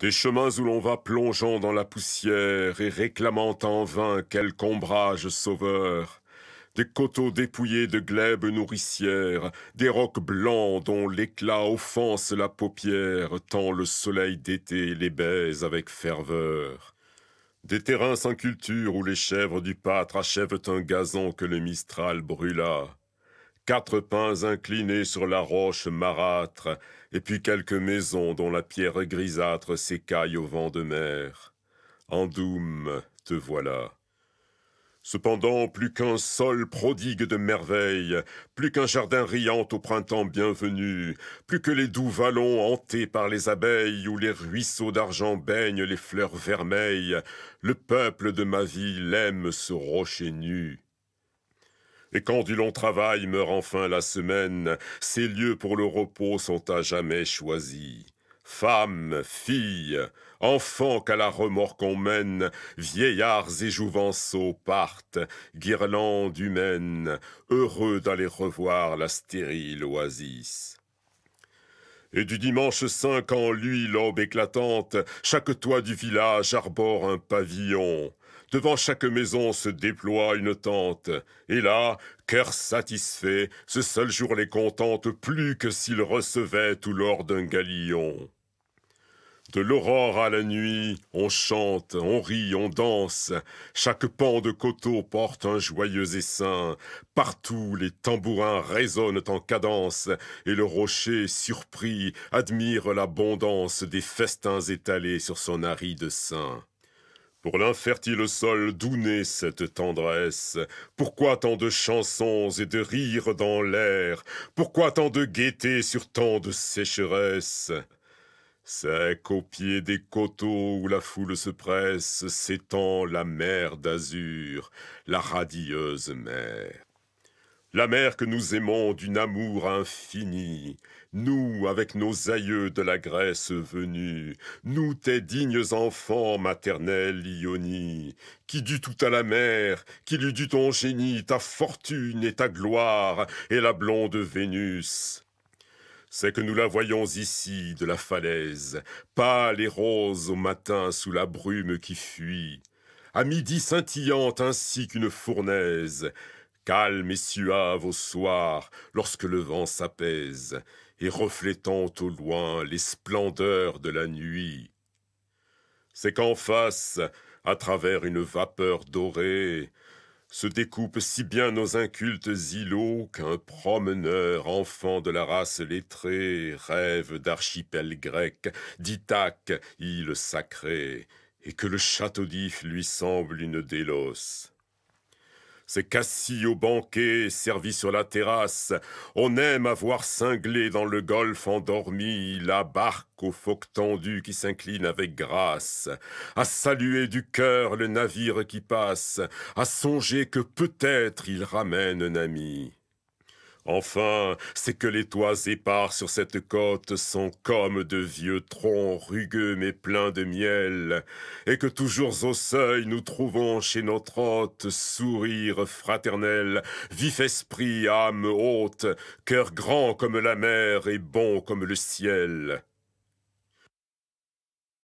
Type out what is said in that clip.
Des chemins où l'on va plongeant dans la poussière et réclamant en vain quelque ombrage sauveur. Des coteaux dépouillés de glèbes nourricières, des rocs blancs dont l'éclat offense la paupière, tant le soleil d'été les baise avec ferveur. Des terrains sans culture où les chèvres du pâtre achèvent un gazon que le mistral brûla quatre pins inclinés sur la roche marâtre, et puis quelques maisons dont la pierre grisâtre s'écaille au vent de mer. Andoum, te voilà. Cependant, plus qu'un sol prodigue de merveilles, plus qu'un jardin riant au printemps bienvenu, plus que les doux vallons hantés par les abeilles où les ruisseaux d'argent baignent les fleurs vermeilles, le peuple de ma ville l'aime ce rocher nu. Et quand du long travail meurt enfin la semaine, ces lieux pour le repos sont à jamais choisis. Femmes, filles, enfants qu'à la remorque on mène, vieillards et jouvenceaux partent, guirlandes humaines, heureux d'aller revoir la stérile oasis. Et du dimanche saint, quand lui, l'aube éclatante, chaque toit du village arbore un pavillon. Devant chaque maison se déploie une tente. Et là, cœur satisfait, ce seul jour les contente plus que s'ils recevaient tout l'or d'un galion. De l'aurore à la nuit, on chante, on rit, on danse. Chaque pan de coteau porte un joyeux essaim. Partout, les tambourins résonnent en cadence, et le rocher, surpris, admire l'abondance des festins étalés sur son aride sein. Pour l'infertile sol, d'où naît cette tendresse Pourquoi tant de chansons et de rires dans l'air Pourquoi tant de gaieté sur tant de sécheresse c'est au pied des coteaux où la foule se presse, s'étend la mer d'azur, la radieuse mer. La mer que nous aimons d'une amour infini, nous avec nos aïeux de la Grèce venus, nous tes dignes enfants maternels Ionie, qui dut tout à la mer, qui lui dut ton génie, ta fortune et ta gloire, et la blonde Vénus c'est que nous la voyons ici de la falaise, pâle et rose au matin sous la brume qui fuit, à midi scintillante ainsi qu'une fournaise, calme et suave au soir lorsque le vent s'apaise, et reflétant au loin les splendeurs de la nuit. C'est qu'en face, à travers une vapeur dorée, se découpent si bien nos incultes îlots qu'un promeneur, enfant de la race lettrée, rêve d'archipel grec, d'Ithaque, île sacrée, et que le château d'If lui semble une délosse. C'est qu'assis au banquet, servi sur la terrasse. On aime avoir cinglé dans le golfe endormi la barque au phoque tendu qui s'incline avec grâce. À saluer du cœur le navire qui passe, à songer que peut-être il ramène un ami. Enfin, c'est que les toits épars sur cette côte sont comme de vieux troncs rugueux mais pleins de miel, et que toujours au seuil nous trouvons chez notre hôte sourire fraternel, vif esprit, âme haute, cœur grand comme la mer et bon comme le ciel.